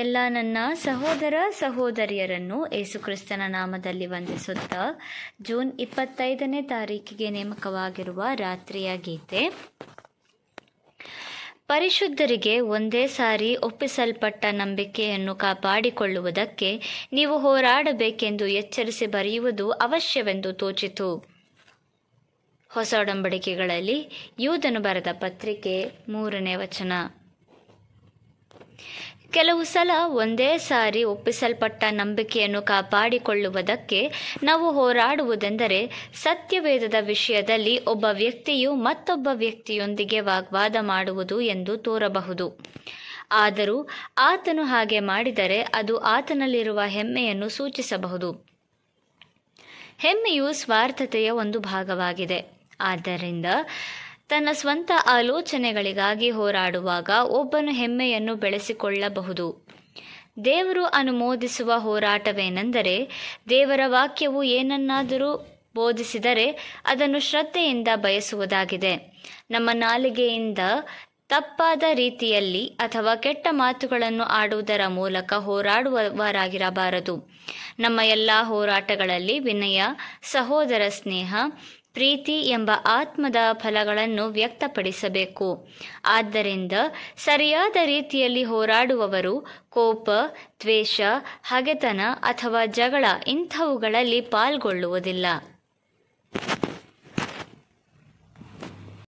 ಎಲ್ಲ ನನ್ನ ಸಹೋದರ ಸಹೋದರಿಯರನ್ನು ಯೇಸುಕ್ರಿಸ್ತನ ನಾಮದಲ್ಲಿ ವಂದಿಸುತ್ತಾ ಜೂನ್ ಇಪ್ಪತ್ತೈದನೇ ತಾರೀಕಿಗೆ ನೇಮಕವಾಗಿರುವ ರಾತ್ರಿಯ ಗೀತೆ ಪರಿಶುದ್ಧರಿಗೆ ಒಂದೇ ಸಾರಿ ಒಪ್ಪಿಸಲ್ಪಟ್ಟ ನಂಬಿಕೆಯನ್ನು ಕಾಪಾಡಿಕೊಳ್ಳುವುದಕ್ಕೆ ನೀವು ಹೋರಾಡಬೇಕೆಂದು ಎಚ್ಚರಿಸಿ ಬರೆಯುವುದು ಅವಶ್ಯವೆಂದು ತೋಚಿತು ಹೊಸ ಒಡಂಬಡಿಕೆಗಳಲ್ಲಿ ಯೂದನು ಬರೆದ ಪತ್ರಿಕೆ ಮೂರನೇ ವಚನ ಕೆಲವು ಸಲ ಒಂದೇ ಸಾರಿ ಒಪ್ಪಿಸಲ್ಪಟ್ಟ ನಂಬಿಕೆಯನ್ನು ಕಾಪಾಡಿಕೊಳ್ಳುವುದಕ್ಕೆ ನಾವು ಹೋರಾಡುವುದೆಂದರೆ ಸತ್ಯವೇದದ ವಿಷಯದಲ್ಲಿ ಒಬ್ಬ ವ್ಯಕ್ತಿಯು ಮತ್ತೊಬ್ಬ ವ್ಯಕ್ತಿಯೊಂದಿಗೆ ವಾಗ್ವಾದ ಮಾಡುವುದು ಎಂದು ತೋರಬಹುದು ಆದರೂ ಆತನು ಹಾಗೆ ಮಾಡಿದರೆ ಅದು ಆತನಲ್ಲಿರುವ ಹೆಮ್ಮೆಯನ್ನು ಸೂಚಿಸಬಹುದು ಹೆಮ್ಮೆಯು ಸ್ವಾರ್ಥತೆಯ ಒಂದು ಭಾಗವಾಗಿದೆ ಆದ್ದರಿಂದ ತನ್ನ ಸ್ವಂತ ಆಲೋಚನೆಗಳಿಗಾಗಿ ಹೋರಾಡುವಾಗ ಒಬ್ಬನು ಹೆಮ್ಮೆಯನ್ನು ಬೆಳೆಸಿಕೊಳ್ಳಬಹುದು ದೇವರು ಅನುಮೋದಿಸುವ ಹೋರಾಟವೇನೆಂದರೆ ದೇವರ ವಾಕ್ಯವು ಏನನ್ನಾದರೂ ಬೋಧಿಸಿದರೆ ಅದನ್ನು ಶ್ರದ್ಧೆಯಿಂದ ಬಯಸುವುದಾಗಿದೆ ನಮ್ಮ ನಾಲಿಗೆಯಿಂದ ತಪ್ಪಾದ ರೀತಿಯಲ್ಲಿ ಅಥವಾ ಕೆಟ್ಟ ಮಾತುಗಳನ್ನು ಆಡುವುದರ ಮೂಲಕ ಹೋರಾಡುವವರಾಗಿರಬಾರದು ನಮ್ಮ ಎಲ್ಲ ಹೋರಾಟಗಳಲ್ಲಿ ವಿನಯ ಸಹೋದರ ಸ್ನೇಹ ಪ್ರೀತಿ ಎಂಬ ಆತ್ಮದ ಫಲಗಳನ್ನು ವ್ಯಕ್ತಪಡಿಸಬೇಕು ಆದ್ದರಿಂದ ಸರಿಯಾದ ರೀತಿಯಲ್ಲಿ ಹೋರಾಡುವವರು ಕೋಪ ದ್ವೇಷ ಹಗೆತನ ಅಥವಾ ಜಗಳ ಇಂಥವುಗಳಲ್ಲಿ ಪಾಲ್ಗೊಳ್ಳುವುದಿಲ್ಲ